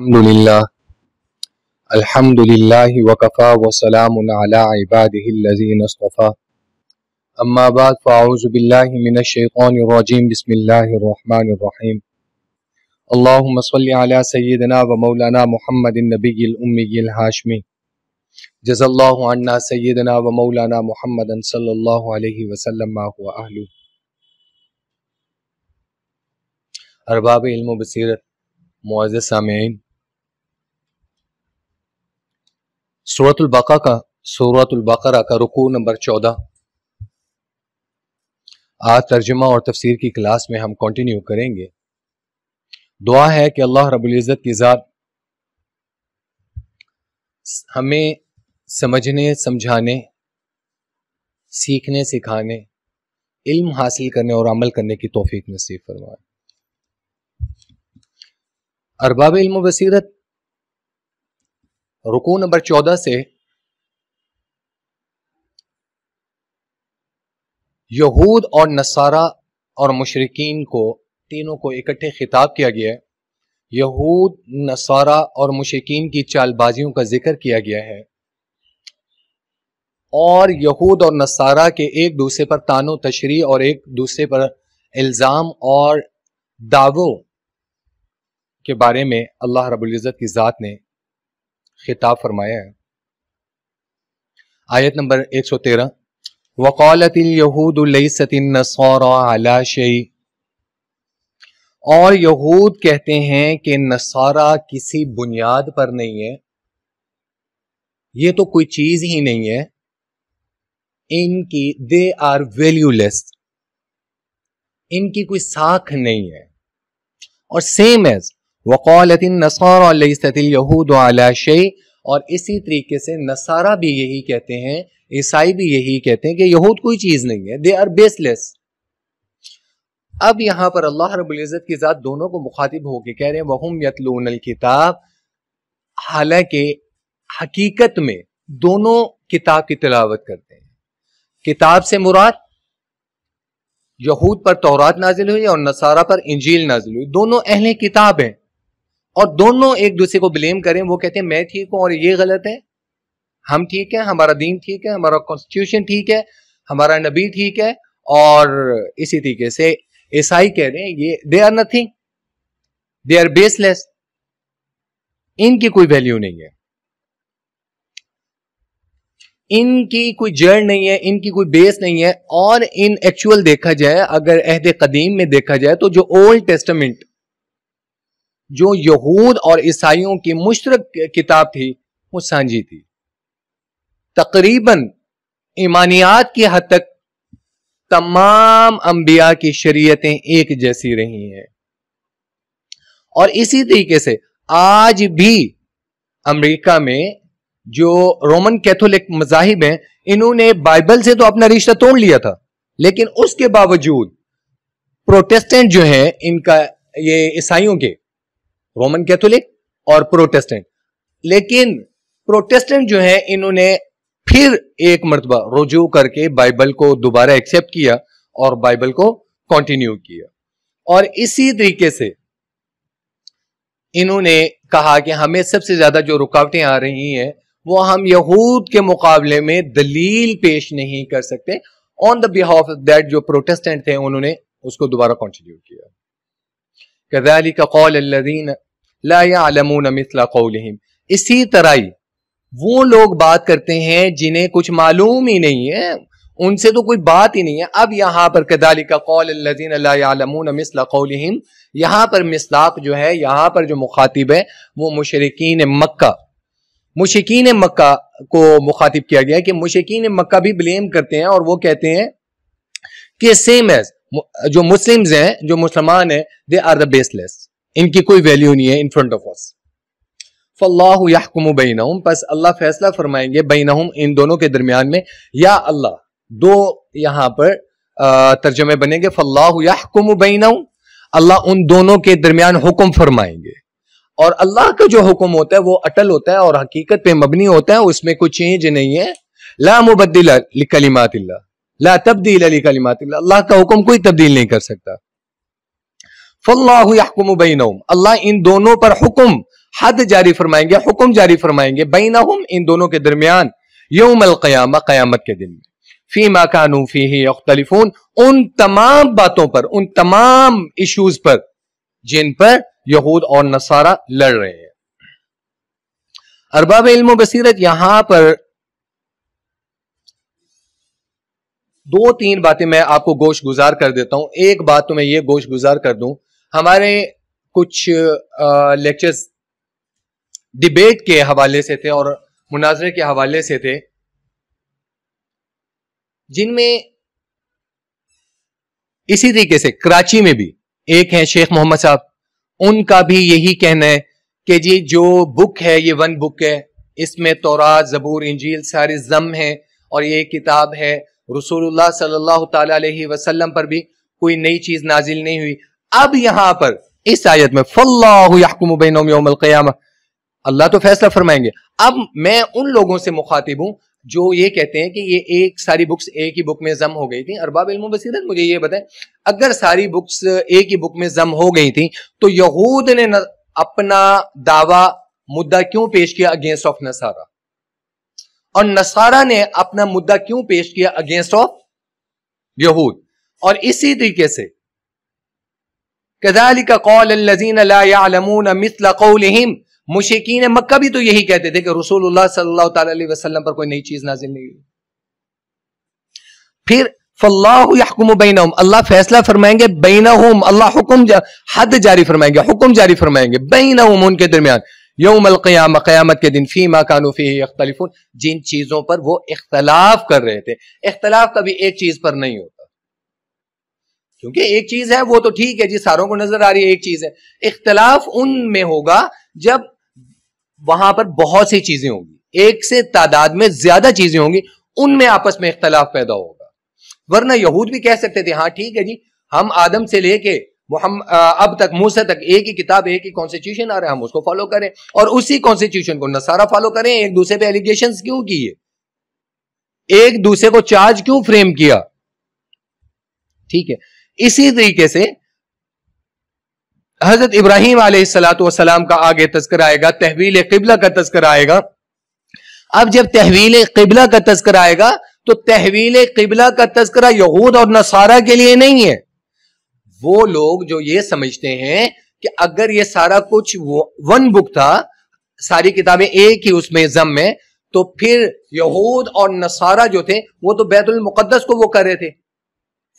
अल्हम्दुलिल्लाह अल्हम्दुलिल्लाह वकफ़ा वसलामुन अला इबादिहि अल्लज़ीन इस्तफ़ा अम्मा बाद फ़ाऊज़ु बिल्लाहि मिनश शैतानिर रजीम बिस्मिल्लाहिर रहमानिर रहीम अल्लाहुम्म सल्लि अला सय्यिदिना व मौलाना मुहम्मदिन नबिय्यिल उम्मिय्यिल हाशमी जज़ल्लाहु अन्ना सय्यिदिना व मौलाना मुहम्मदन सल्लल्लाहु अलैहि वसल्लम मा हुवा अहलु अरबाब इल्म व बसीरत मुआज़ सामीन सूरतुल्बाका का सूरतुल्बकरा का रुकू नंबर चौदह आज तर्जुमा और तफसीर की क्लास में हम कंटिन्यू करेंगे दुआ है कि अल्लाह रबुल्ज़त की ज़ात हमें समझने समझाने सीखने सिखाने इल्म हासिल करने और अमल करने की तोफ़ी नसीब फरमाए अरबाब इल्म बसीरत रुकू नंबर चौदह से यहूद और नसारा और मुशरकिन को तीनों को इकट्ठे खिताब किया गया है यहूद नसारा और मुशरकिन की चालबाजियों का जिक्र किया गया है और यहूद और नसारा के एक दूसरे पर तानो तशरी और एक दूसरे पर इल्ज़ाम और दावों के बारे में अल्लाह रबुल्ज़त की ज़ात ने खिताब फरमाया है आयत नंबर 113 सौ तेरह वकालत यहूद शई और यहूद कहते हैं कि नसारा किसी बुनियाद पर नहीं है ये तो कोई चीज ही नहीं है इनकी दे आर वैल्यूलेस इनकी कोई साख नहीं है और सेम एज वक़ालत नसारसतूद शे और इसी तरीके से नसारा भी यही कहते हैं ईसाई भी यही कहते हैं कि यहूद कोई चीज़ नहीं है दे आर बेसलेस अब यहां पर अल्लाह रबुल्ज़त की ज़ात दोनों को मुखातिब होके कह रहे हैं वहम यतलून किताब हालांकि हकीकत में दोनों किताब की तिलावत करते हैं किताब से मुराद यहूद पर तौरात नाजिल हुई और नसारा पर इंजील नाजिल हुई दोनों अहले किताब हैं और दोनों एक दूसरे को ब्लेम करें वो कहते हैं मैं ठीक हूं और ये गलत है हम ठीक है हमारा दीन ठीक है हमारा कॉन्स्टिट्यूशन ठीक है हमारा नबी ठीक है और इसी तरीके से ईसाई कह रहे हैं ये they are nothing they are baseless इनकी कोई वैल्यू नहीं है इनकी कोई जड़ नहीं है इनकी कोई बेस नहीं है और इन एक्चुअल देखा जाए अगर अहद कदीम में देखा जाए तो जो ओल्ड टेस्टमेंट जो यहूद और ईसाइयों की मुश्तरक किताब थी वो सांझी थी तकरीबन ईमानियात की हद तक तमाम अंबिया की शरीयतें एक जैसी रही हैं और इसी तरीके से आज भी अमेरिका में जो रोमन कैथोलिक मजाहिब हैं इन्होंने बाइबल से तो अपना रिश्ता तोड़ लिया था लेकिन उसके बावजूद प्रोटेस्टेंट जो हैं इनका ये ईसाइयों के रोमन कैथोलिक और प्रोटेस्टेंट लेकिन प्रोटेस्टेंट जो है इन्होंने फिर एक मरतबा रुजू करके बाइबल को दोबारा एक्सेप्ट किया और बाइबल को कंटिन्यू किया और इसी तरीके से इन्होंने कहा कि हमें सबसे ज्यादा जो रुकावटें आ रही हैं वो हम यहूद के मुकाबले में दलील पेश नहीं कर सकते on the behalf of that जो प्रोटेस्टेंट थे उन्होंने उसको दोबारा कंटिन्यू किया कदाली का कौल अल्लादीन ला यालमून मिसला कौलहिम इसी तरह ही वो लोग बात करते हैं जिन्हें कुछ मालूम ही नहीं है उनसे तो कोई बात ही नहीं है अब यहाँ पर कदाली का कौल अल्लाजीन अल्लामून मिसला कौलहिम यहाँ पर मिसलाक जो है यहाँ पर जो मुखातिब है वो मुशरकिन मक्का मुशकिन मक्का को मुखातिब किया गया कि मुशकिन मक्का भी ब्लेम करते हैं और वो कहते हैं कि सेम एज़ जो मुस्लिम हैं जो मुसलमान हैं दे आर द बेसलेस इनकी कोई वैल्यू नहीं है इन फ्रंट ऑफ अस फल्लाह याकुम बैनहम बस अल्लाह फैसला फरमाएंगे बैनहम इन दोनों के दरमियान में या अल्लाह दो यहां पर तर्जमे बनेंगे फल्लाह याकुम बैनहम अल्लाह उन दोनों के दरमियान हुक्म फरमाएंगे और अल्लाह का जो हुक्म होता है वो अटल होता है और हकीकत पे मबनी होता है उसमें कोई चेंज नहीं है ला मुबद्दिल कलीमात ला तब्दील अली कलिमात अल्लाह का हुक्म कोई तब्दील नहीं कर सकता फल्लाकुम बैनम अल्लाह इन दोनों पर हुक्म हद जारी फरमाएंगे हुक्म जारी फरमाएंगे बैनहुम इन दोनों के दरमियान यौम क़यामा क़यामत के दिन में फ़ी माकानू फ़ी ही अख्तलिफून उन तमाम बातों पर उन तमाम इशूज पर जिन पर यहूद और नसारा लड़ रहे हैं अरबाब इल्म बसीरत यहां पर दो तीन बातें मैं आपको गोश गुजार कर देता हूं एक बात तो मैं ये गोश गुजार कर दूं हमारे कुछ लेक्चर्स डिबेट के हवाले से थे और मुनाजरे के हवाले से थे जिनमें इसी तरीके से कराची में भी एक है शेख मोहम्मद साहब उनका भी यही कहना है कि जी जो बुक है ये वन बुक है इसमें तोरा जबूर इंजील सारे जम है और ये किताब है रसूलुल्लाह सल्लल्लाहु अलैहि वसल्लम पर भी कोई नई चीज नाजिल नहीं हुई अब यहाँ पर इस आयत में फल्लाकुमबैनोम अल्लाह तो फैसला फरमाएंगे अब मैं उन लोगों से मुखातिब हूँ जो ये कहते हैं कि ये एक सारी बुक्स एक ही बुक में जम हो गई थी अरबाब इल्म बसीरत मुझे ये बताएं अगर सारी बुक्स एक ही बुक में जम हो गई थी तो यहूद ने अपना दावा मुद्दा क्यों पेश किया अगेंस्ट ऑफ नसारा और नसारा ने अपना मुद्दा क्यों पेश किया अगेंस्ट ऑफ यहूद और इसी तरीके से कदाली का कौल लजीन अलामून मिसल मुशिकीन मक्का भी तो यही कहते थे कि रसूल सल्लल्लाहु पर कोई नई चीज नाजिल नहीं हुई फिर फल्लाकुम बैनहुम अल्लाह फैसला फरमाएंगे बैनहुम अल्लाह हुक्म जा, हद जारी फरमाएंगे हुक्म जारी फरमाएंगे बैनहुम उनके दरमियान यौम क़याम क़यामत के दिन फ़ीमा कानूफ़ी अख्तलिफून जिन चीज़ों पर वो इख्तलाफ कर रहे थे इख्तलाफ कभी एक चीज़ पर नहीं होता क्योंकि एक चीज़ है वो तो ठीक है जी सारों को नजर आ रही है एक चीज़ है इख्तलाफ उनमें होगा जब वहां पर बहुत सी चीज़ें होंगी एक से तादाद में ज़्यादा चीज़ें होंगी उनमें आपस में इख्तलाफ पैदा होगा वरना यहूद भी कह सकते थे हाँ ठीक है जी हम आदम से लेके अब तक मूसा तक एक ही किताब एक ही कॉन्स्टिट्यूशन आ रहा है हम उसको फॉलो करें और उसी कॉन्स्टिट्यूशन को नसारा फॉलो करें एक दूसरे पे एलिगेशन क्यों किए एक दूसरे को चार्ज क्यों फ्रेम किया ठीक है इसी तरीके से हजरत इब्राहिम सलाम का आगे तस्कर आएगा तहवील किबला का तस्कर आएगा अब जब तहवील किबला का तस्कर आएगा तो तहवील कबला का तस्करा यहूद और नसारा के लिए नहीं है वो लोग जो ये समझते हैं कि अगर ये सारा कुछ वन बुक था सारी किताबें एक ही उसमें जम में तो फिर यहूद और नसारा जो थे वो तो बैतुल मुकद्दस को वो कर रहे थे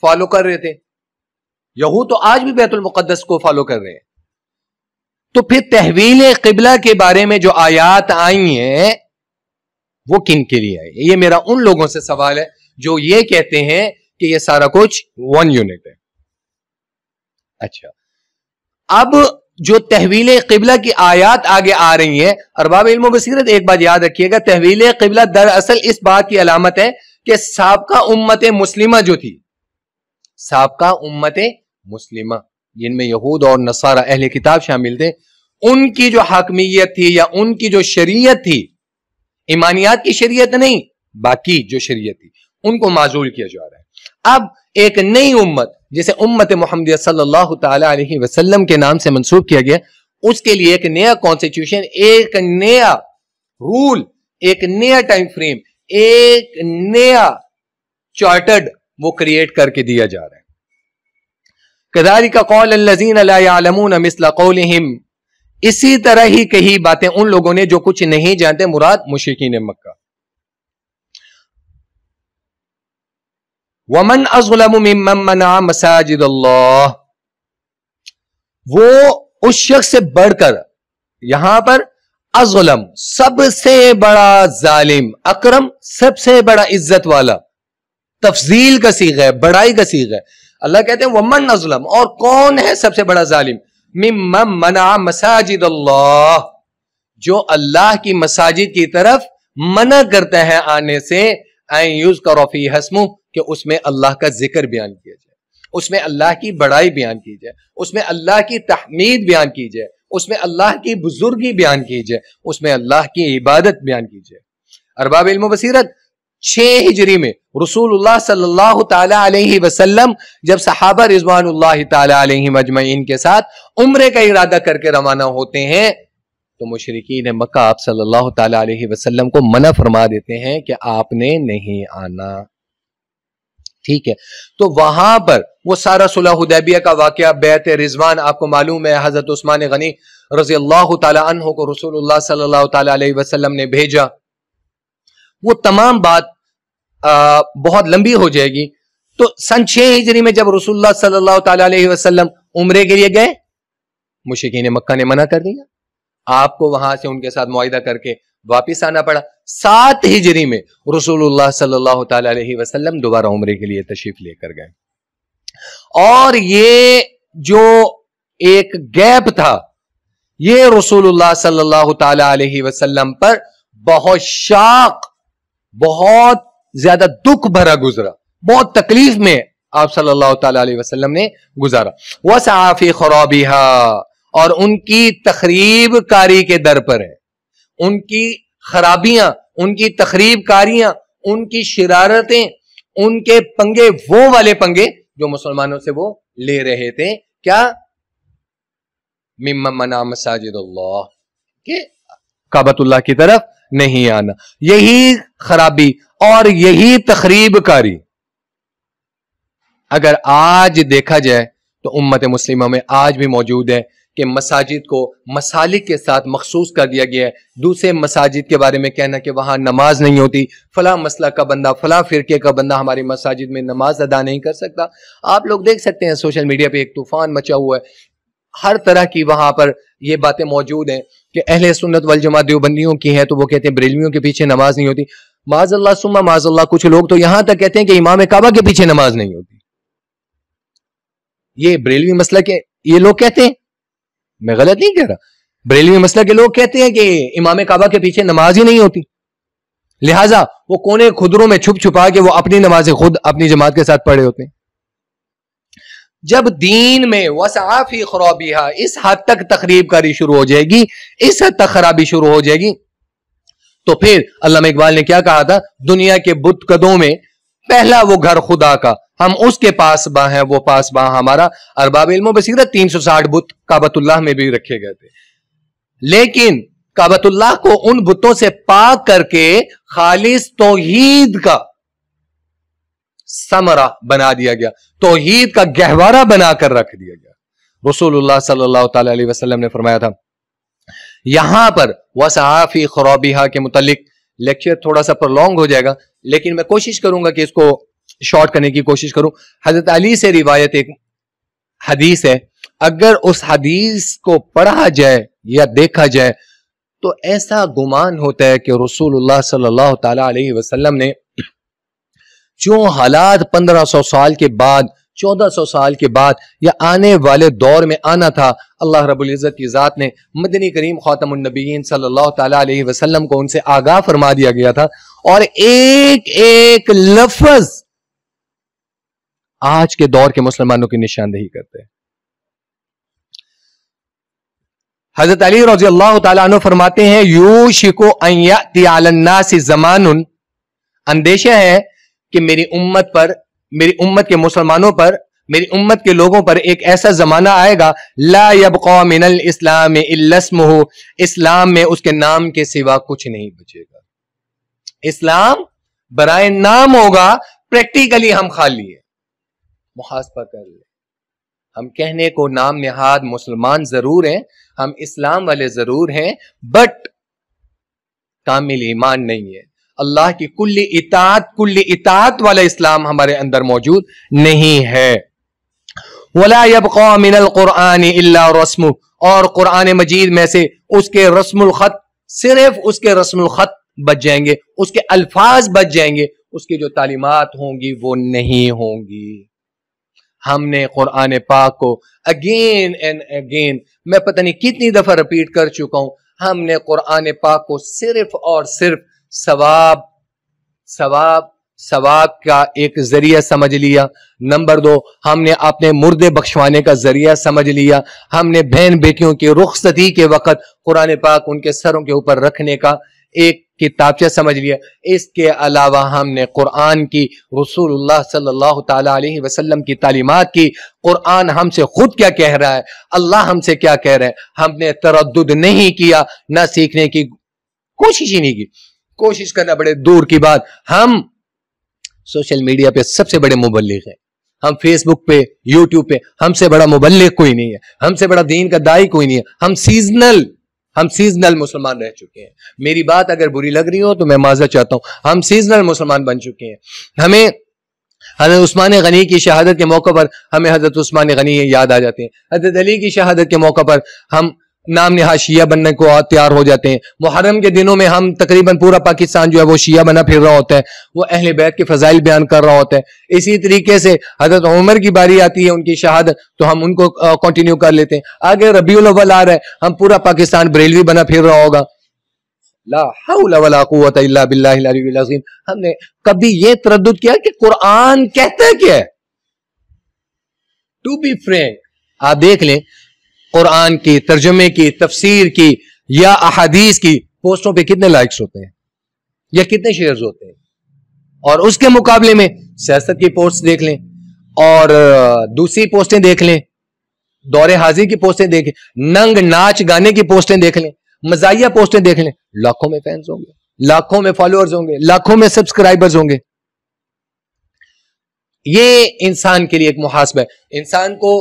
फॉलो कर रहे थे यहूद तो आज भी बैतुल मुकद्दस को फॉलो कर रहे हैं तो फिर तहवील किबला के बारे में जो आयात आई हैं वो किन के लिए आई ये मेरा उन लोगों से सवाल है जो ये कहते हैं कि ये सारा कुछ वन यूनिट है अच्छा अब जो तहवील कबला की आयात आगे आ रही है अरबाब इलम बसीरत एक बात याद रखिएगा तहवील कबला दरअसल इस बात की अलामत है कि सबका उम्मत मुस्लिम जो थी सबका उम्मत मुस्लिम जिनमें यहूद और नसारा अहल किताब शामिल थे उनकी जो हाकमियत थी या उनकी जो शरीयत थी ईमानियात की शरीयत नहीं बाकी जो शरीयत थी उनको माजूल किया जा रहा है अब एक नई उम्मत जिसे उम्मत मोहम्मद सल्लल्लाहु अलैहि वसल्लम के नाम से मंसूब किया गया उसके लिए एक नया कॉन्स्टिट्यूशन एक नया रूल एक नया टाइम फ्रेम एक नया चार्टर्ड वो क्रिएट करके दिया जा रहा है कदारी का कौल अल्लाजीन लजीन हिम इसी तरह ही कही बातें उन लोगों ने जो कुछ नहीं जानते मुराद ने मक्का वमन अजलम मसाजिद वो उस शख्स से बढ़कर यहां पर अजलम सबसे बड़ा जालिम अक्रम सबसे बड़ा इज्जत वाला तफजील का सीख है बड़ाई का सीख है अल्लाह कहते हैं वमन अजलम और कौन है सबसे बड़ा जालिम मना मसाजिद जो अल्लाह की मसाजिद की तरफ मना करता है आने से यूज करो फी हसमू कि उसमें अल्लाह का जिक्र बयान किया जाए उसमें अल्लाह की बड़ाई बयान की जाए उसमें अल्लाह की तहमीद बयान की जाए उसमें अल्लाह की बुजुर्गी बयान की जाए उसमें अल्लाह की इबादत बयान की जाए अरबाब इल्म बसीरत छह हिजरी में रसूलुल्लाह सल्लल्लाहु अलैहि वसल्लम जब सहाबा रिजवान तजमैन के साथ उम्र का इरादा करके रवाना होते हैं तो मशरकिन मक्का आप सल्लल्लाहु अलैहि वसल्लम को मना फरमा देते हैं कि आपने नहीं आना ठीक है तो वहां पर वो सारा सुलह हुदैबिया का वाक़ बैत रिजवान आपको मालूम है हज़रत उस्मान गनी रजी अल्लाह तह को रसूल सल्लल्लाहु अलैहि वसल्लम ने भेजा वो तमाम बात आ, बहुत लंबी हो जाएगी तो सन छह हिजरी में जब रसूल सल्लल्लाहु अलैहि वसल्लम उम्र के लिए गए मुशिकीन मक्का ने मना कर दिया आपको वहां से उनके साथ मुआदा करके वापिस आना पड़ा सात हिजरी में रसूलुल्लाह सल्लल्लाहु अलैहि वसल्लम दोबारा उम्र के लिए तशरीफ लेकर गए और ये जो एक गैप था ये रसूलुल्लाह सल्लल्लाहु अलैहि वसल्लम पर बहुत शाक बहुत ज्यादा दुख भरा गुजरा बहुत तकलीफ में आप सल्लल्लाहु अलैहि वसल्लम ने गुजारा साफी खराबी और उनकी तखरीब कारी के दर पर है उनकी खराबियां उनकी तकरीब कारियां उनकी शरारतें उनके पंगे वो वाले पंगे जो मुसलमानों से वो ले रहे थे क्या मना मसाजिद के काबतुल्ला की तरफ नहीं आना यही खराबी और यही तखरीब कारी अगर आज देखा जाए तो उम्मत मुस्लिमों में आज भी मौजूद है कि मसाजिद को मसालिक के साथ मखसूस कर दिया गया है दूसरे मसाजिद के बारे में कहना कि वहां नमाज नहीं होती फ़ला मसला का बंदा फ़ला फ़िरके का बंदा हमारी मसाजिद में नमाज अदा नहीं कर सकता आप लोग देख सकते हैं सोशल मीडिया पर एक तूफ़ान मचा हुआ है हर तरह की वहां पर ये बातें मौजूद हैं कि अहले सुन्नत वल जमा देवबंदियों की है तो वो कहते हैं बरेलवियों के पीछे नमाज नहीं होती माजल्ला सुमा माजल्ला कुछ लोग तो यहां तक कहते हैं कि इमाम काबा के पीछे नमाज नहीं होती ये बरेलवी मसला के ये लोग कहते हैं मैं गलत नहीं कह रहा बरेली में मसला के लोग कहते हैं कि इमाम काबा के पीछे नमाज ही नहीं होती लिहाजा वो कोने खुदरों में छुप छुपा के वो अपनी नमाजें खुद अपनी जमात के साथ पढ़े होते हैं जब दीन में वसाफी खराबिया इस हद तक तकरीब कारी शुरू हो जाएगी इस हद तक खराबी शुरू हो जाएगी तो फिर अल्लाह इकबाल ने क्या कहा था दुनिया के बुत कदों में पहला वो घर खुदा का हम उसके पास बा हैं वो पास बा हमारा अरबाब इल्म बसीरत तीन सौ साठ बुत काबतुल्लाह में भी रखे गए थे लेकिन काबतुल्लाह को उन बुतों से पाक करके खालिस तोहीद का समरा बना दिया गया तोहीद का गहवारा बनाकर रख दिया गया रसूलुल्लाह सल्लल्लाहु अलैहि वसल्लम ने फरमाया था यहां पर वसाफी खराबिहा के मुतालिक लेक्चर थोड़ा सा प्रलॉन्ग हो जाएगा लेकिन मैं कोशिश करूंगा कि इसको शॉर्ट करने की कोशिश करूं हजरत अली से रिवायत एक हदीस है अगर उस हदीस को पढ़ा जाए या देखा जाए तो ऐसा गुमान होता है कि रसूलुल्लाह सल्लल्लाहु अलैहि वसल्लम ने जो हालात 1500 साल के बाद 1400 साल के बाद या आने वाले दौर में आना था अल्लाह रब्बुल इज़्ज़त की ज़ात ने मदनी करीम ख़ातमनबीन सल्लल्लाहु अलैहि वसल्लम को उनसे आगाह फरमा दिया गया था और एक एक लफ्ज़ आज के दौर के मुसलमानों की निशानदेही करते हैं हजरत अली रजी अल्लाह तु फरमाते हैं यू शिको अय्या जमान अंदेशा है कि मेरी उम्मत पर मेरी उम्मत के मुसलमानों पर मेरी उम्मत के लोगों पर एक ऐसा जमाना आएगा ला यबका इस्लाम इलस्म हो इस्लाम में उसके नाम के सिवा कुछ नहीं बचेगा इस्लाम बरए नाम होगा प्रैक्टिकली हम खाली है मुहासबा कर ले हम कहने को नाम निहाद मुसलमान जरूर हैं हम इस्लाम वाले जरूर हैं बट कामिल ईमान नहीं है अल्लाह की कुल्ली इतात कुल्ली इतात वाला इस्लाम हमारे अंदर मौजूद नहीं है वला यबका मिनल कुरान इल्ला रस्म और कुरान मजीद में से उसके रस्मुल खत सिर्फ उसके रस्मुल खत बच जाएंगे उसके अल्फाज बच जाएंगे उसकी जो तालीमत होंगी वो नहीं होंगी हमने कुरान पाक को अगेन एंड अगेन मैं पता नहीं कितनी दफ़ा रिपीट कर चुका हूं हमने कुरान पाक को सिर्फ और सिर्फ सवाब सवाब सवाब का एक जरिया समझ लिया नंबर दो हमने अपने मुर्दे बख्शवाने का जरिया समझ लिया हमने बहन बेटियों की रुखसती के वक़्त कुरान पाक उनके सरों के ऊपर रखने का एक किताबचा समझ लिया इसके अलावा हमने कुरान की रसूल सल्लल्लाहु अलैहि की तालीमत की कुरान हमसे खुद क्या कह रहा है अल्लाह हमसे क्या कह रहे हैं हमने तरद नहीं किया न सीखने की कोशिश ही नहीं की कोशिश करना बड़े दूर की बात हम सोशल मीडिया पे सबसे बड़े मुबलिक हैं हम फेसबुक पे यूट्यूब पे हमसे बड़ा मुबलिक कोई नहीं है हमसे बड़ा दीन का दाई कोई नहीं है हम सीजनल हम सीजनल मुसलमान रह चुके हैं मेरी बात अगर बुरी लग रही हो तो मैं माजा चाहता हूँ हम सीजनल मुसलमान बन चुके हैं हमें हजरत उस्मान गनी की शहादत के मौके पर हमें हजरत उस्मान गनी याद आ जाते हैं हजरत अली की शहादत के मौके पर हम नाम नहा शिया बनने को तैयार हो जाते हैं मुहर्रम के दिनों में हम तकरीबन पूरा पाकिस्तान जो है वो शिया बना फिर रहा होता है वो अहल बैत के फजाइल बयान कर रहा होता है इसी तरीके से हजरत उमर की बारी आती है उनकी शहादत तो हम उनको कंटिन्यू कर लेते हैं आगे रबी अव्वल आ रहा है हम पूरा पाकिस्तान बरेलवी बना फिर रहा होगा हमने कभी ये तरद किया कि कुरान कहते क्या है टू बी फ्रेंक आप देख लें कुरान की तर्जमे की तफसीर की या अहादीस की पोस्टों पे कितने लाइक्स होते हैं या कितने शेयर्स होते हैं और उसके मुकाबले में सियासत की पोस्ट देख लें और दूसरी पोस्टें देख लें दौरे हाजिर की पोस्टें देख लें नंग नाच गाने की पोस्टें देख लें मजाया पोस्टें देख लें लाखों में फैंस होंगे लाखों में फॉलोअर्स होंगे लाखों में सब्सक्राइबर्स होंगे ये इंसान के लिए एक मुहासब है इंसान को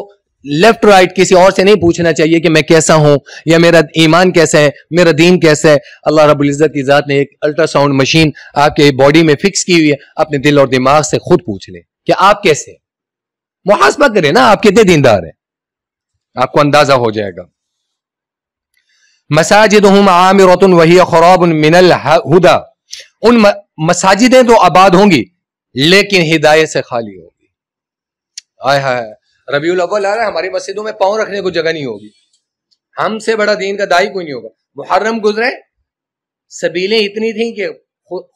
लेफ्ट राइट right किसी और से नहीं पूछना चाहिए कि मैं कैसा हूं या मेरा ईमान कैसा है मेरा दीन कैसा है अल्लाह रब्बुल इज़्ज़त की ज़ात ने एक अल्ट्रासाउंड मशीन आपके बॉडी में फिक्स की हुई है अपने दिल और दिमाग से खुद पूछ ले कि आप कैसे मुहासबा करें ना आप कितने दीनदार हैं आपको अंदाजा हो जाएगा मसाजिद आमिरतन वही खराब मिनल हुदा उन मसाजिदें तो आबाद होंगी लेकिन हिदायत से खाली होगी आय हाय रबी अव्वल आ रहा है हमारी मस्जिदों में पाँव रखने को जगह नहीं होगी हमसे बड़ा दीन का दाई कोई नहीं होगा मुहर्रम गुजरे सबीलें इतनी थी कि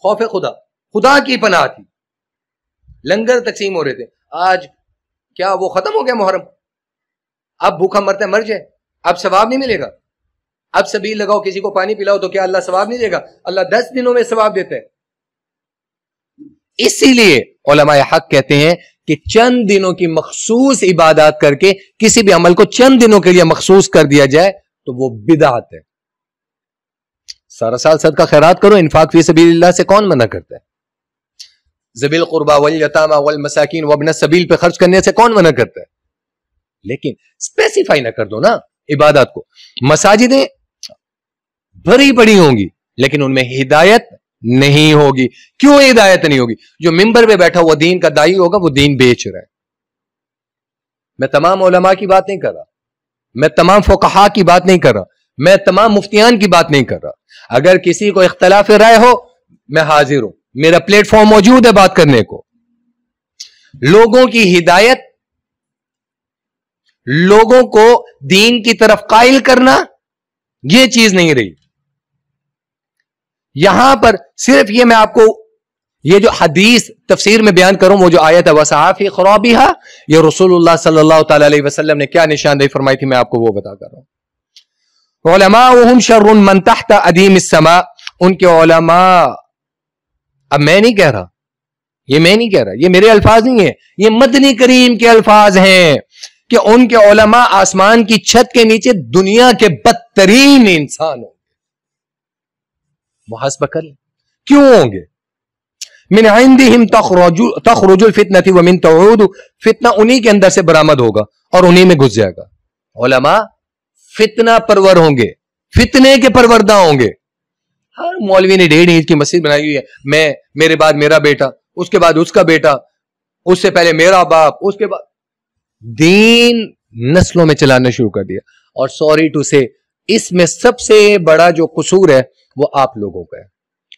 खौफ खुदा खुदा की पनाह थी लंगर तकसीम हो रहे थे आज क्या वो खत्म हो गया मुहर्रम अब भूखा मरते मर जाए अब सवाब नहीं मिलेगा अब सबील लगाओ किसी को पानी पिलाओ तो क्या अल्लाह सवाब नहीं देगा अल्लाह दस दिनों में सवाब देते हैं इसीलिए हक कहते हैं कि चंद दिनों की मखसूस इबादत करके किसी भी अमल को चंद दिनों के लिए मखसूस कर दिया जाए तो वो बिदात है सारा साल सद का खैरात करो इनफाक फी सबील्ला से कौन मना करता है जबील कुरबा वल यतामा वल मसाकिन वबन सबील पे खर्च करने से कौन मना करता है लेकिन स्पेसिफाई ना कर दो ना इबादत को मसाजिदें भरी पड़ी होंगी लेकिन उनमें हिदायत नहीं होगी क्यों हिदायत नहीं होगी जो मिंबर पे बैठा हुआ दीन का दाई होगा वो दीन बेच रहा है मैं तमाम ओलमा की बात नहीं कर रहा मैं तमाम फोकहा की बात नहीं कर रहा मैं तमाम मुफ्तियान की बात नहीं कर रहा अगर किसी को इख्तलाफ राय हो मैं हाजिर हूं मेरा प्लेटफॉर्म मौजूद है बात करने को लोगों की हिदायत लोगों को दीन की तरफ कायल करना यह चीज नहीं रही यहां पर सिर्फ ये मैं आपको ये जो हदीस तफसीर में बयान करूं वो जो आयत है वसाफी खराबिहा ये रसूल सल्लल्लाहु ने क्या निशानदेही फरमाई थी मैं आपको वो बता कर रहा हूं मन अदीम समा उनके अब मैं नहीं कह रहा ये मैं नहीं कह रहा ये मेरे अल्फाज नहीं है ये मदनी करीम के अल्फाज हैं कि उनके ओलमा आसमान की छत के नीचे दुनिया के बदतरीन इंसान हो मुहासबा कर लें क्यों होंगे मिन आइंदीम तखरजुल फितना थी वमिन तऊद फितना उन्हीं के अंदर से बरामद होगा और उन्हीं में घुस जाएगा ओलमा फितना परवर होंगे फितने के परवरदा होंगे हर मौलवी ने डेढ़ इंच की मस्जिद बनाई हुई है मैं मेरे बाद मेरा बेटा उसके बाद उसका बेटा उससे पहले मेरा बाप उसके बाद दीन नस्लों में चलाना शुरू कर दिया और सॉरी टू से इसमें सबसे बड़ा जो कसूर है वो आप लोगों का है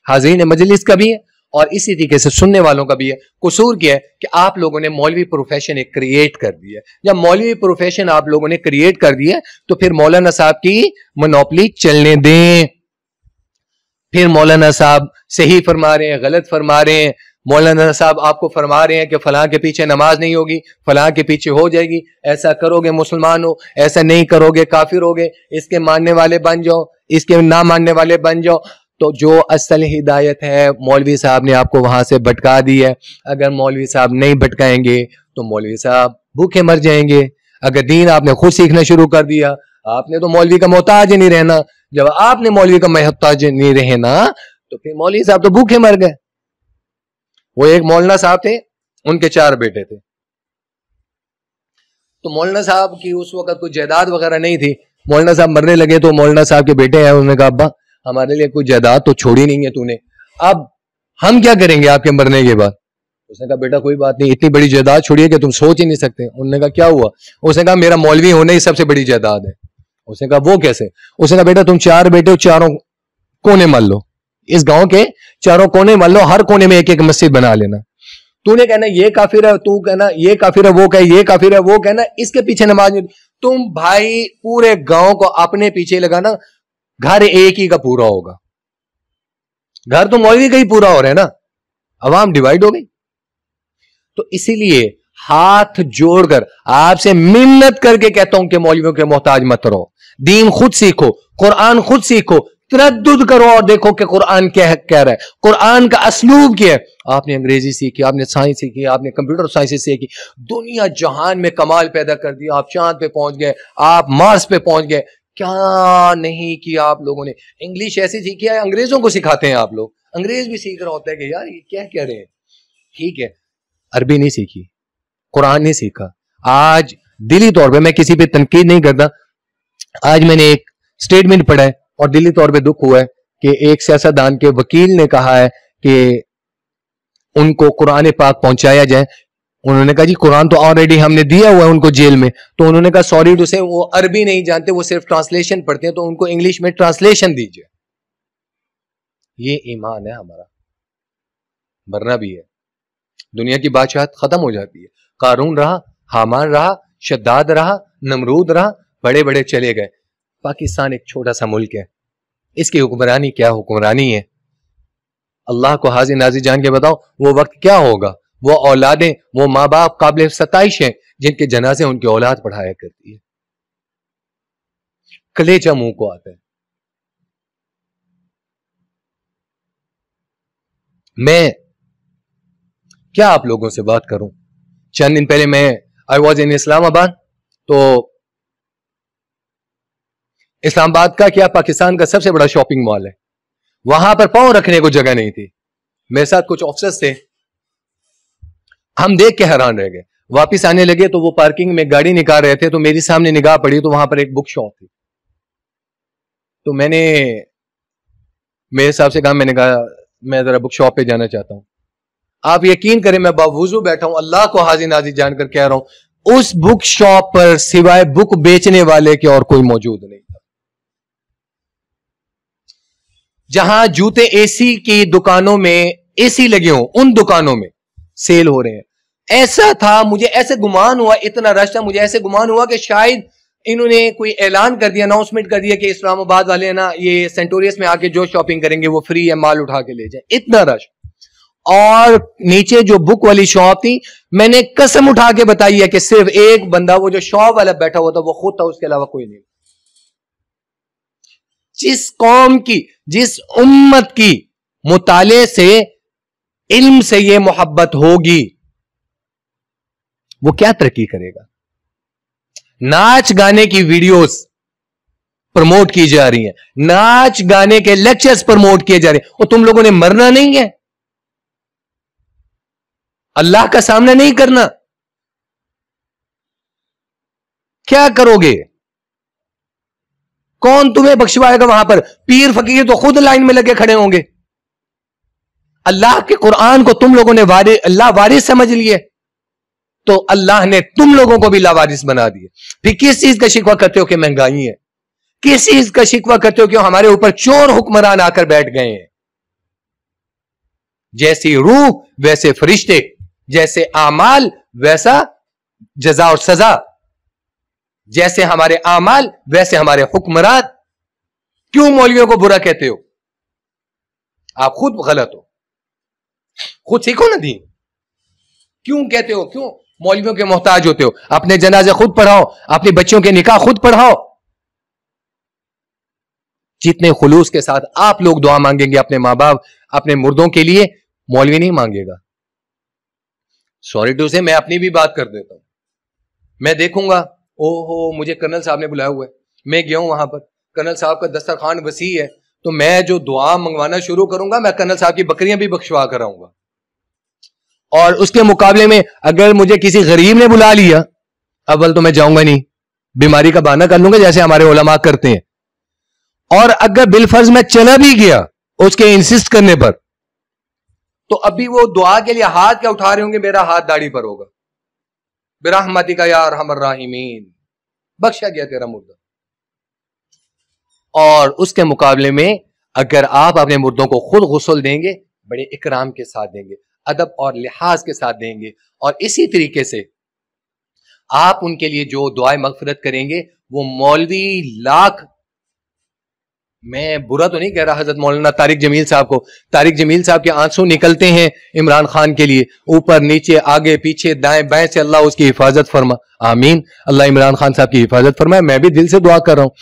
हाजरीन मजलिस का भी है और इसी तरीके से सुनने वालों का भी है कसूर क्या है कि आप लोगों ने मौलवी प्रोफेशन एक क्रिएट कर दिया जब मौलवी प्रोफेशन आप लोगों ने क्रिएट कर दिया तो फिर मौलाना साहब की मोनोपली चलने दें फिर मौलाना साहब सही फरमा रहे हैं गलत फरमा रहे हैं मौलाना साहब आपको फरमा रहे हैं कि फलां के पीछे नमाज नहीं होगी फलां के पीछे हो जाएगी ऐसा करोगे मुसलमान हो ऐसा नहीं करोगे काफिर होगे इसके मानने वाले बन जाओ इसके ना मानने वाले बन जाओ तो जो असल हिदायत है मौलवी साहब ने आपको वहां से भटका दी है अगर मौलवी साहब नहीं भटकाएंगे तो मौलवी साहब भूखे मर जाएंगे अगर दीन आपने खुद सीखना शुरू कर दिया आपने तो मौलवी का मोहताज नहीं रहना जब आपने मौलवी का मोहताज नहीं रहना तो फिर मौलवी साहब तो भूखे मर गए वो एक मौलाना साहब थे उनके चार बेटे थे तो मौलाना साहब की उस वक्त कोई जायदाद वगैरह नहीं थी मौलाना साहब मरने लगे तो मौलाना साहब के बेटे हैं उन्होंने कहा अब्बा हमारे लिए कोई जायदाद तो छोड़ी नहीं है तूने अब हम क्या करेंगे आपके मरने के बाद उसने कहा बेटा कोई बात नहीं इतनी बड़ी जायदाद है कि तुम सोच ही नहीं सकते उन्होंने कहा क्या हुआ उसने कहा मेरा मौलवी होने ही सबसे बड़ी जायदाद है उसने कहा वो कैसे उसने कहा बेटा तुम चार बेटे हो चारों कोने मान लो इस गांव के चारों कोने मान लो हर कोने में एक एक मस्जिद बना लेना तूने कहना ये काफिर है तू कहना ये काफिर है वो कह ये काफिर है वो कहना इसके पीछे नमाज तुम भाई पूरे गांव को अपने पीछे लगाना घर एक ही का पूरा होगा घर तो मौलवी का ही पूरा हो रहा है ना अवाम डिवाइड हो गई तो इसीलिए हाथ जोड़कर आपसे मिन्नत करके कहता हूं कि मौलवियों के मोहताज मत रहो दीन खुद सीखो कुरान खुद सीखो तरद करो और देखो कि कुरान क्या कह रहा है कुरान का असलूब क्या है आपने अंग्रेजी सीखी आपने साइंस सीखी आपने कंप्यूटर साइंस सीखी दुनिया जहान में कमाल पैदा कर दिया आप चांद पे पहुंच गए आप मार्स पे पहुंच गए क्या नहीं किया आप लोगों ने इंग्लिश ऐसी सीखी है अंग्रेजों को सिखाते हैं आप लोग अंग्रेज भी सीख रहा होता है कि यार ये क्या कह रहे हैं ठीक है अरबी नहीं सीखी कुरान नहीं सीखा आज दिली तौर पर मैं किसी पे तनकीद नहीं करता आज मैंने एक स्टेटमेंट पढ़ा है और दिली तौर पे दुख हुआ है कि एक सियासतदान के वकील ने कहा है कि उनको कुरान पाक पहुंचाया जाए उन्होंने कहा जी कुरान तो ऑलरेडी हमने दिया हुआ है उनको जेल में तो उन्होंने कहा सॉरी टू से वो अरबी नहीं जानते वो सिर्फ ट्रांसलेशन पढ़ते हैं तो उनको इंग्लिश में ट्रांसलेशन दीजिए ये ईमान है हमारा मरना भी है दुनिया की बादशाहत खत्म हो जाती है कारून रहा हामान रहा शद्दाद रहा नमरूद रहा बड़े बड़े चले गए पाकिस्तान एक छोटा सा मुल्क है इसकी हुक्मरानी क्या हुक्मरानी है अल्लाह को हाजिर नाजी जान के बताओ वो वक्त क्या होगा वो औलादें वो माँ बाप काबिल सताइश हैं जिनके जनाजे उनकी औलाद पढ़ाया करती है कलेजा मुंह को आता है मैं क्या आप लोगों से बात करूं चंद दिन पहले मैं आई वॉज इन इस्लामाबाद तो इस्लामाबाद का क्या पाकिस्तान का सबसे बड़ा शॉपिंग मॉल है वहां पर पांव रखने को जगह नहीं थी मेरे साथ कुछ ऑफिसर्स थे हम देख के हैरान रह गए वापिस आने लगे तो वो पार्किंग में गाड़ी निकाल रहे थे तो मेरी सामने निगाह पड़ी तो वहां पर एक बुक शॉप थी तो मैंने मेरे हिसाब से कहा मैंने कहा मैं जरा बुक शॉप पे जाना चाहता हूं आप यकीन करें मैं बावजू बैठा हूं अल्लाह को हाजिर नाजी जानकर कह रहा हूं उस बुक शॉप पर सिवाय बुक बेचने वाले के और कोई मौजूद नहीं जहां जूते एसी की दुकानों में एसी लगे हों उन दुकानों में सेल हो रहे हैं ऐसा था मुझे ऐसे गुमान हुआ इतना रश था मुझे ऐसे गुमान हुआ कि शायद इन्होंने कोई ऐलान कर दिया अनाउंसमेंट कर दिया कि इस्लामाबाद वाले ना ये सेंटोरियस में आके जो शॉपिंग करेंगे वो फ्री है माल उठा के ले जाए इतना रश और नीचे जो बुक वाली शॉप थी मैंने कसम उठा के बताई है कि सिर्फ एक बंदा वो जो शॉप वाला बैठा हुआ था वो खुद था उसके अलावा कोई नहीं जिस कौम की जिस उम्मत की मुताले से इल्म से ये मोहब्बत होगी वो क्या तरक्की करेगा नाच गाने की वीडियोस प्रमोट की जा रही हैं नाच गाने के लेक्चर्स प्रमोट किए जा रहे हैं और तुम लोगों ने मरना नहीं है अल्लाह का सामना नहीं करना क्या करोगे कौन तुम्हें बख्शवाएगा वहां पर पीर फकीर तो खुद लाइन में लगे खड़े होंगे अल्लाह के कुरान को तुम लोगों ने वारि अल्लाह वारिस समझ लिए तो अल्लाह ने तुम लोगों को भी लावारिस बना दिए फिर किस चीज का शिकवा करते हो कि महंगाई है किस चीज का शिकवा करते हो कि हमारे ऊपर चोर हुक्मरान आकर बैठ गए हैं जैसी रूह वैसे फरिश्ते जैसे आमाल वैसा जजा और सजा जैसे हमारे आमाल वैसे हमारे हुक्मरान क्यों मौलवियों को बुरा कहते हो आप खुद गलत हो खुद सीखो ना दीन क्यों कहते हो क्यों मौलवियों के मोहताज होते हो अपने जनाजे खुद पढ़ाओ अपने बच्चों के निकाह खुद पढ़ाओ जितने खुलूस के साथ आप लोग दुआ मांगेंगे अपने मां बाप अपने मुर्दों के लिए मौलवी नहीं मांगेगा सॉरी टू से मैं अपनी भी बात कर देता हूं मैं देखूंगा ओहो मुझे कर्नल साहब ने बुलाया हुआ है मैं गया हूँ वहां पर कर्नल साहब का दस्तरखान वसी है तो मैं जो दुआ मंगवाना शुरू करूंगा मैं कर्नल साहब की बकरियां भी बख्शवा कराऊंगा और उसके मुकाबले में अगर मुझे किसी गरीब ने बुला लिया अव्वल तो मैं जाऊंगा नहीं बीमारी का बहाना कर लूंगा जैसे हमारे ओलमा करते हैं और अगर बिलफर्ज मैं चला भी गया उसके इंसिस्ट करने पर तो अभी वो दुआ के लिए हाथ क्या उठा रहे होंगे मेरा हाथ दाढ़ी पर होगा बिरहमती का यार बख्शा गया तेरा मुर्दा और उसके मुकाबले में अगर आप अपने मुर्दों को खुद गसल देंगे बड़े इकराम के साथ देंगे अदब और लिहाज के साथ देंगे और इसी तरीके से आप उनके लिए जो दुआ मगफरत करेंगे वो मौलवी लाख मैं बुरा तो नहीं कह रहा हजरत मौलाना तारिक जमील साहब को तारिक जमील साहब के आंसू निकलते हैं इमरान खान के लिए ऊपर नीचे आगे पीछे दाएं बाएं से अल्लाह उसकी हिफाजत फरमा आमीन अल्लाह इमरान खान साहब की हिफाजत फरमाए मैं भी दिल से दुआ कर रहा हूँ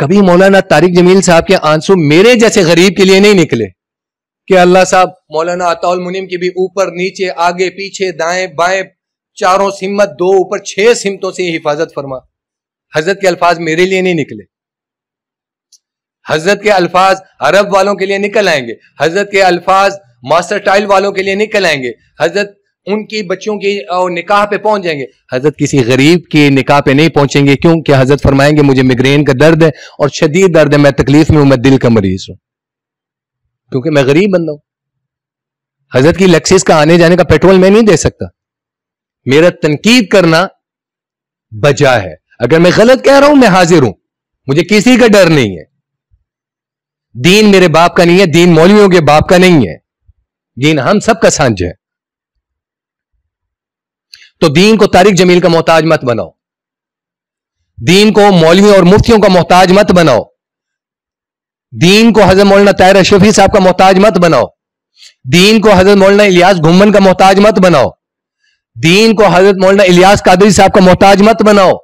कभी मौलाना तारिक जमील साहब के आंसू मेरे जैसे गरीब के लिए नहीं निकले कि अल्लाह साहब मौलाना अताउल मुनिम की भी ऊपर नीचे आगे पीछे दाएं बाएं चारों सिमत दो ऊपर छह सिमतों से हिफाजत फरमा हजरत के अल्फाज मेरे लिए नहीं निकले हजरत के अल्फाज अरब वालों के लिए निकल आएंगे हजरत के अल्फाज मास्टर टाइल वालों के लिए निकल आएंगे हजरत उनकी बच्चों की निकाह पे पहुंच जाएंगे हजरत किसी गरीब की निकाह पे नहीं पहुंचेंगे क्योंकि हजरत फरमाएंगे मुझे मिग्रेन का दर्द है और शदीद दर्द है मैं तकलीफ में हूं मैं दिल का मरीज हूं क्योंकि मैं गरीब बंदा हूं हजरत की लक्सिस का आने जाने का पेट्रोल मैं नहीं दे सकता मेरा तनकीद करना बजा है अगर मैं गलत कह रहा हूं मैं हाजिर हूं मुझे किसी का डर नहीं है दीन मेरे बाप का नहीं है दीन मौलवियों के बाप का नहीं है दीन हम सब का सांझ है तो दीन को तारिक जमील का मोहताज मत बनाओ दीन को मौलवियों और मुफ्तियों का मोहताज मत बनाओ दीन को हजरत मौलाना ताहिर शफी साहब का मोहताज मत बनाओ दीन को हजरत मौलाना इलियास घुमन का मोहताज मत बनाओ दीन को हजरत मौलाना इलियास कादरी साहब का मोहताज मत बनाओ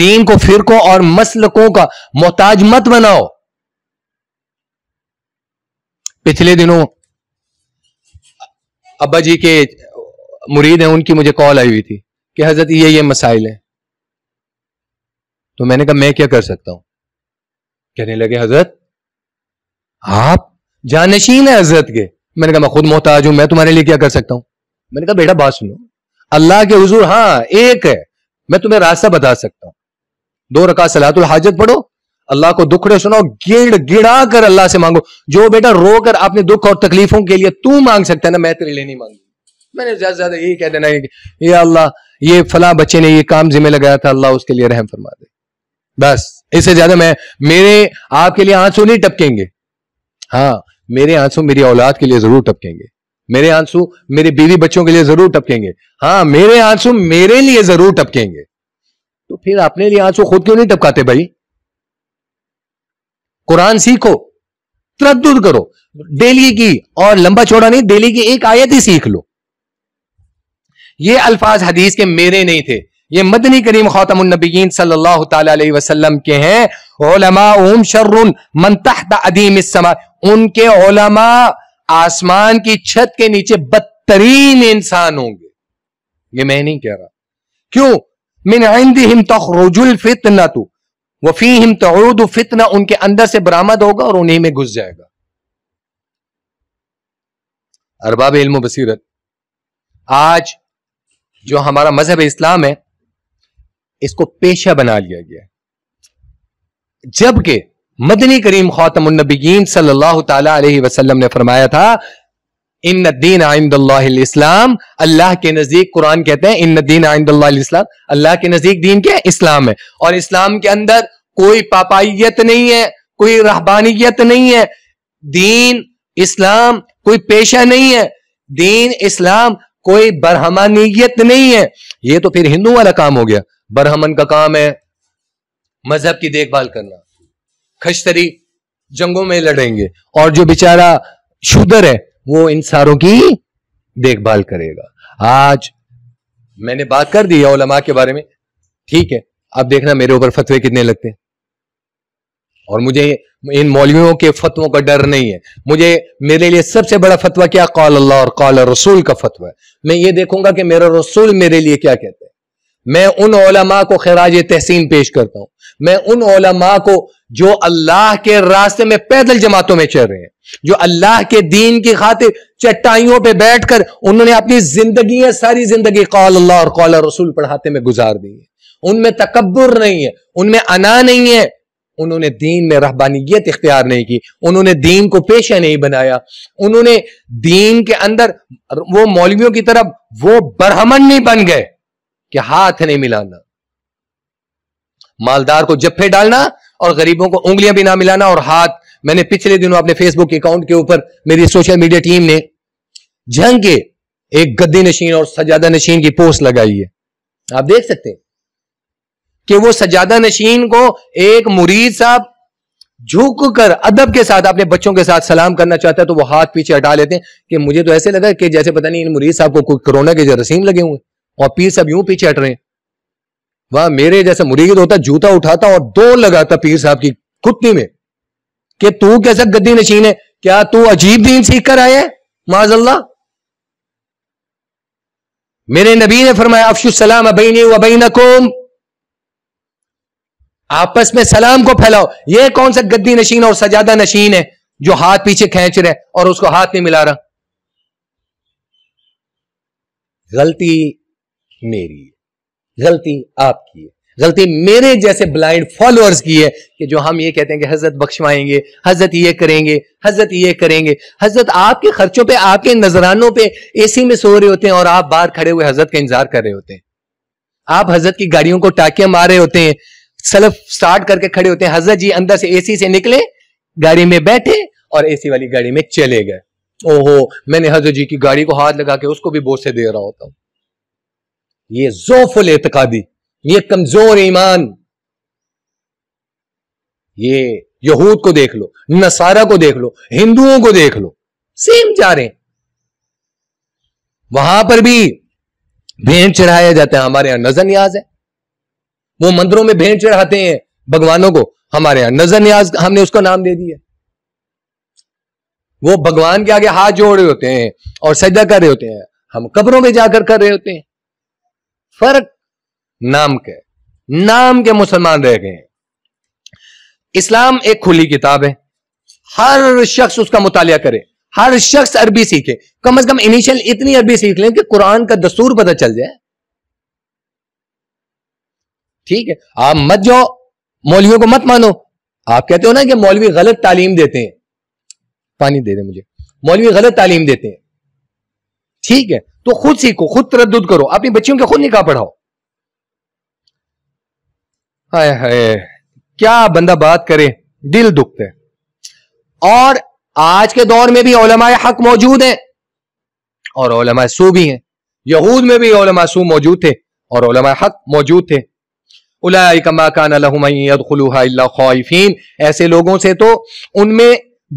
दीन को फिरकों और मसलकों का मोहताज मत बनाओ पिछले दिनों अब्बा जी के मुरीद हैं उनकी मुझे कॉल आई हुई थी कि हजरत ये ये मसाइल हैं तो मैंने कहा मैं क्या कर सकता हूं कहने लगे हजरत आप जानशीन है हजरत के मैंने कहा मैं खुद मोहताज हूं मैं तुम्हारे लिए क्या कर सकता हूं मैंने कहा बेटा बात सुनो अल्लाह के हजूर हाँ एक है मैं तुम्हें रास्ता बता सकता हूं दो रका सलातुल हाजत पढ़ो अल्लाह को दुखड़े सुनाओ गिड़ गिड़ा कर अल्लाह से मांगो जो बेटा रो कर अपने दुख और तकलीफों के लिए तू मांग सकता है ना मैं तेरे लिए नहीं मांगी मैंने ज्यादा से ज्यादा यही कह देना है ये अल्लाह ये फला बच्चे ने ये काम जिम्मे लगाया था अल्लाह उसके लिए रहम फरमा दे बस इससे ज्यादा मैं मेरे आपके लिए आंसू नहीं टपकेंगे हाँ मेरे आंसू मेरी औलाद के लिए जरूर टपकेंगे मेरे आंसू मेरे बीवी बच्चों के लिए जरूर टपकेंगे हाँ मेरे आंसू मेरे लिए जरूर टपकेंगे तो फिर अपने लिए आंसू खुद क्यों नहीं टपकाते भाई कुरान सीखो तरद करो डेली की और लंबा चौड़ा नहीं डेली की एक आयत ही सीख लो ये अल्फाज हदीस के मेरे नहीं थे ये मदनी करीम खौतमनबीन सल्लल्लाहु अलैहि वसल्लम के हैं ओलमा उनके ओलमा आसमान की छत के नीचे बदतरीन इंसान होंगे ये मैं नहीं कह रहा क्यों मिन हिम तखरुजुल फितना तो वफी हिम तरुद फितना उनके अंदर से बरामद होगा और उन्हीं में घुस जाएगा अरबाब इल्म बसीरत आज जो हमारा मजहब इस्लाम है इसको पेशा बना लिया गया जबकि मदनी करीम खातमनबीन सल्लल्लाहु अलैहि वसल्लम ने फरमाया था इन दीन आइंदम अल्लाह के नजदीक कुरान कहते हैं इन दीन आइंदम अल्लाह के नजदीक दीन क्या इस्लाम है और इस्लाम के अंदर कोई पापाइत नहीं है कोई रहबानियत नहीं है दीन इस्लाम कोई पेशा नहीं है दीन इस्लाम कोई बरहमानियत नहीं है ये तो फिर हिंदू वाला काम हो गया बरहमन का काम है मजहब की देखभाल करना खश्तरी जंगों में लड़ेंगे और जो बेचारा शूदर है वो इन सारों की देखभाल करेगा आज मैंने बात कर दी है ओलमा के बारे में ठीक है अब देखना मेरे ऊपर फतवे कितने लगते हैं और मुझे इन मौलवियों के फतवों का डर नहीं है मुझे मेरे लिए सबसे बड़ा फतवा क्या कौल अल्लाह और कौल रसूल का फतवा है मैं ये देखूंगा कि मेरा रसूल मेरे लिए क्या कहते हैं मैं उन ओलमा को खराज तहसीन पेश करता हूं मैं उन ओलमा को जो अल्लाह के रास्ते में पैदल जमातों में चल रहे हैं जो अल्लाह के दीन की खातिर चट्टाइयों पे बैठकर उन्होंने अपनी जिंदगी सारी जिंदगी कौल अल्लाह और कौल रसूल पढ़ाते में गुजार दी है उनमें तकबर नहीं है उनमें अना नहीं है उन्होंने दीन में रहबानियत इख्तियार नहीं की उन्होंने दीन को पेशा नहीं बनाया उन्होंने दीन के अंदर वो मौलवियों की तरफ वो ब्रह्मण नहीं बन गए कि हाथ नहीं मिलाना मालदार को जफ्फे डालना और गरीबों को उंगलियां भी ना मिलाना और हाथ मैंने पिछले दिनों अपने फेसबुक अकाउंट के ऊपर मेरी सोशल मीडिया टीम ने जंग के एक गद्दी नशीन और सजादा नशीन की पोस्ट लगाई है आप देख सकते हैं कि वो सजादा नशीन को एक मुरीद साहब झुक कर अदब के साथ अपने बच्चों के साथ सलाम करना चाहता है तो वो हाथ पीछे हटा लेते हैं कि मुझे तो ऐसे लगा कि जैसे पता नहीं इन मुरीद साहब को कोई कोरोना के रसीम लगे हुए और पीर साहब यूं पीछे हट रहे हैं वहां मेरे जैसा मुरीद होता जूता उठाता और दो लगाता पीर साहब की कुत्ती में कि तू कैसा गद्दी नशीन है क्या तू अजीब दीन सीख कर आया है माजल्ला मेरे नबी ने फरमाया अफशुसलाम अबैनी वबैन आपस में सलाम को फैलाओ ये कौन सा गद्दी नशीन और सजादा नशीन है जो हाथ पीछे खेच रहे और उसको हाथ नहीं मिला रहा गलती मेरी है गलती आपकी है गलती मेरे जैसे ब्लाइंड फॉलोअर्स की है कि जो हम ये कहते हैं कि हजरत बख्शवाएंगे हजरत ये करेंगे हजरत ये करेंगे हजरत आपके खर्चों पे आपके नजरानों पे एसी में सो रहे होते हैं और आप बाहर खड़े हुए हजरत का इंतजार कर रहे होते हैं आप हजरत की गाड़ियों को टाकिया मार रहे होते हैं सलफ स्टार्ट करके खड़े होते हैं हजरत जी अंदर से एसी से निकले गाड़ी में बैठे और एसी वाली गाड़ी में चले गए ओहो मैंने हजरत जी की गाड़ी को हाथ लगा के उसको भी बोसे दे रहा होता हूँ ये जोफुल एतकादी ये कमजोर ईमान ये यहूद को देख लो नसारा को देख लो हिंदुओं को देख लो सेम जा रहे वहां पर भी भेंट चढ़ाया जाता है हमारे यहां नजर न्याज है वो मंदिरों में भेंट चढ़ाते हैं भगवानों को हमारे यहां नजर न्याज हमने उसका नाम दे दिया वो भगवान के आगे हाथ जोड़ रहे होते हैं और सजा कर रहे होते हैं हम कब्रों में जाकर कर रहे होते हैं फर्क नाम के नाम के मुसलमान रह गए इस्लाम एक खुली किताब है हर शख्स उसका मुतालिया करे हर शख्स अरबी सीखे कम अज कम इनिशियल इतनी अरबी सीख लें कि कुरान का दस्तूर पता चल जाए ठीक है आप मत जाओ मौलवियों को मत मानो आप कहते हो ना कि मौलवी गलत तालीम देते हैं पानी दे दे मुझे मौलवी गलत तालीम देते हैं ठीक है तो खुद सीखो खुद तरद करो अपनी बच्चियों के खुद निकाह पढ़ाओ हाय हाय क्या बंदा बात करे दिल दुखते और आज के दौर में भी ओलमाए हक मौजूद हैं और ओलमाए सू भी हैं यहूद में भी ओलमा सू मौजूद थे और ओलमाए हक मौजूद थे उलाफीन ऐसे लोगों से तो उनमें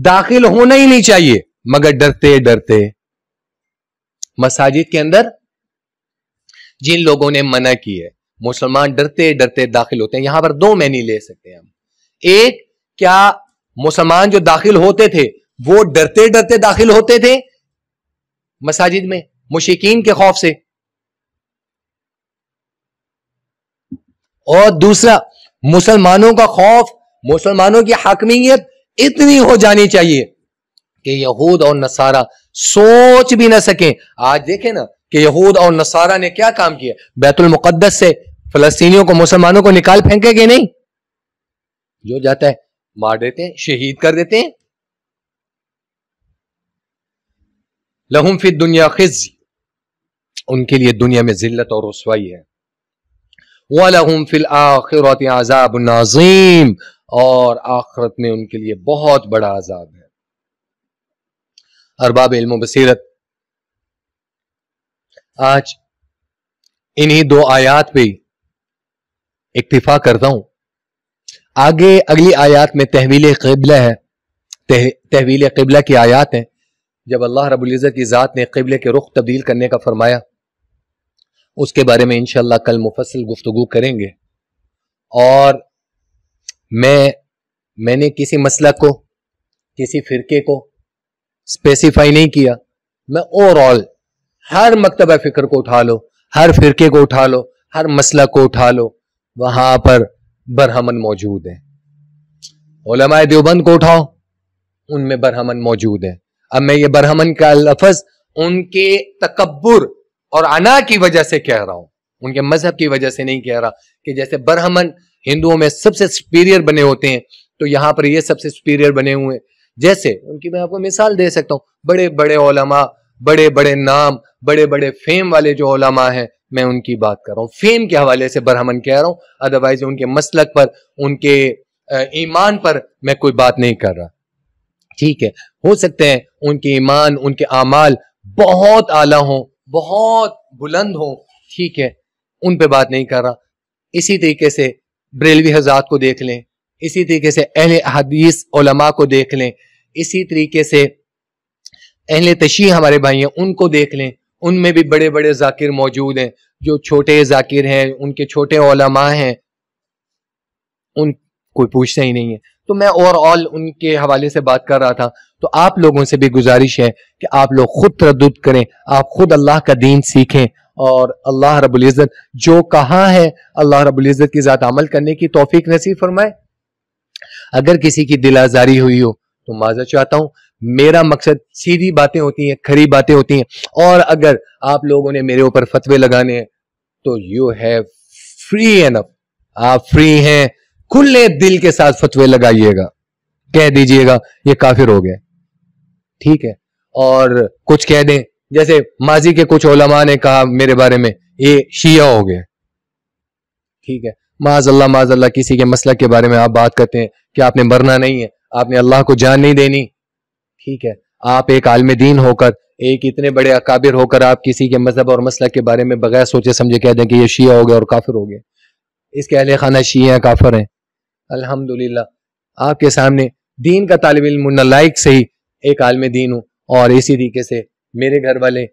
दाखिल होना ही नहीं चाहिए मगर डरते डरते मसाजिद के अंदर जिन लोगों ने मना की है मुसलमान डरते डरते दाखिल होते हैं यहां पर दो मैनी ले सकते हैं हम एक क्या मुसलमान जो दाखिल होते थे वो डरते डरते दाखिल होते थे मसाजिद में मुशिकीन के खौफ से और दूसरा मुसलमानों का खौफ मुसलमानों की हाकमियत इतनी हो जानी चाहिए कि यहूद और नसारा सोच भी ना सके आज देखें ना कि यहूद और नसारा ने क्या काम किया बैतुल मुकद्दस से फलस्तीनियों को मुसलमानों को निकाल फेंके गए नहीं जो जाता है मार देते हैं शहीद कर देते हैं लहुम फिर दुनिया खिज उनके लिए दुनिया में जिल्लत और रसवाई है वलहुम फिल आखिर आजाब नाजीम और आखरत में उनके लिए बहुत बड़ा आजाब अरबाब इल्म बसीरत आज इन्हीं दो आयात पे इक्तफा करता हूं आगे अगली आयात में तहवील कबला है तहवील कबला की आयात है जब अल्लाह रबुल्ज़त की ज़ात ने कबले के रुख तब्दील करने का फरमाया उसके बारे में इनशाला कल मुफसल गुफ्तु करेंगे और मैं मैंने किसी मसला को किसी फ़िरके को स्पेसिफाई नहीं किया मैं ओवरऑल हर मकतब फिक्र को उठा लो हर फिरके को उठा लो हर मसला को उठा लो वहां पर बरहमन मौजूद है ओलमाए देवबंद को उठाओ उनमें बरहमन मौजूद है अब मैं ये बरहमन का लफज उनके तकबर और अना की वजह से कह रहा हूं उनके मजहब की वजह से नहीं कह रहा कि जैसे बरहमन हिंदुओं में सबसे सुपीरियर बने होते हैं तो यहां पर ये सबसे सुपीरियर बने हुए हैं जैसे उनकी मैं आपको मिसाल दे सकता हूँ बड़े बड़े ओलमा बड़े बड़े नाम बड़े बड़े फेम वाले जो ओलमा हैं मैं उनकी बात कर रहा हूँ फेम के हवाले से ब्राह्मण कह रहा हूँ अदरवाइज उनके मसलक पर उनके ईमान पर मैं कोई बात नहीं कर रहा ठीक है हो सकते हैं उनके ईमान उनके अमाल बहुत आला हो बहुत बुलंद हो ठीक है उन पे बात नहीं कर रहा इसी तरीके से ब्रेलवी हजात को देख लें इसी तरीके से अहल हदीस ओलमा को देख लें इसी तरीके से अहल तशी हमारे भाई हैं उनको देख लें उनमें भी बड़े बड़े जाकिर मौजूद हैं जो छोटे जाकिर हैं उनके छोटे ओलमा हैं उन कोई पूछता ही नहीं है तो मैं ओवरऑल उनके हवाले से बात कर रहा था तो आप लोगों से भी गुजारिश है कि आप लोग खुद तरद करें आप खुद अल्लाह का दीन सीखें और अल्लाह रबुल्ज़त जो कहा है अल्लाह रबुल्ज़त की ज़ात अमल करने की तोफ़ी नसीब फरमाए अगर किसी की दिलाजारी हुई हो तो माजा चाहता हूँ मेरा मकसद सीधी बातें होती हैं खरी बातें होती हैं और अगर आप लोगों ने मेरे ऊपर फतवे लगाने हैं तो यू हैव फ्री एनफ आप फ्री हैं खुले दिल के साथ फतवे लगाइएगा कह दीजिएगा ये काफिर हो गए ठीक है और कुछ कह दें जैसे माजी के कुछ ओलमा ने कहा मेरे बारे में ये शिया हो गए ठीक है माजल्ला माजल्ला किसी के मसला के बारे में आप बात करते हैं कि आपने मरना नहीं है आपने अल्लाह को जान नहीं देनी ठीक है आप एक आलम दीन होकर एक इतने बड़े अकाबिर होकर आप किसी के मजहब और मसला के बारे में बगैर सोचे समझे कह दें कि ये शिया हो गया और काफिर हो गया इसके अहल खाना शिया है, काफिर हैं अल्हम्दुलिल्लाह आपके सामने दीन का तालब इल्म लाइक से ही एक आलम दीन हूँ और इसी तरीके से मेरे घर वाले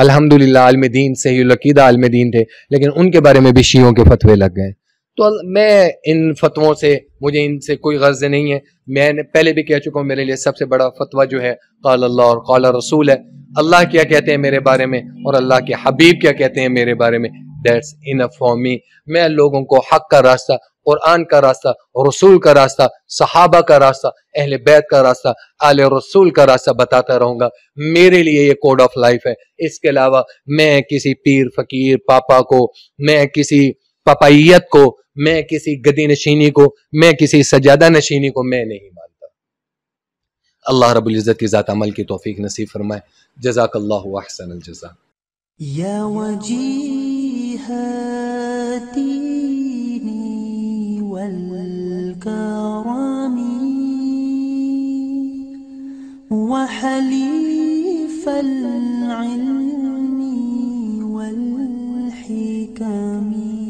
अल्हम्दुलिल्लाह आलम दीन से लकीदा आलम दीन थे लेकिन उनके बारे में भी शीयों के फतवे लग गए तो मैं इन फतवों से मुझे इनसे कोई गर्ज नहीं है मैंने पहले भी कह चुका हूँ मेरे लिए सबसे बड़ा फतवा जो है कौल अल्लाह और कौल रसूल है अल्लाह क्या कहते हैं मेरे बारे में और अल्लाह के हबीब क्या कहते हैं मेरे बारे में दैट्स इनफ फॉर मी मैं लोगों को हक का रास्ता कुरान का रास्ता रसूल का रास्ता सहाबा का रास्ता अहले बैत का रास्ता आले रसूल का रास्ता बताता रहूंगा मेरे लिए ये कोड ऑफ लाइफ है इसके अलावा मैं किसी पीर फकीर पापा को मैं किसी पपाइत को मैं किसी गदी नशीनी को मैं किसी सजादा नशीनी को मैं नहीं मानता अल्लाह रबुल्ज़त की ज़ात अमल की तोफ़ी नसीब फरमाए जजाक अल्लाह अहसन जजा الدين والكرم وحليف العلم والحكم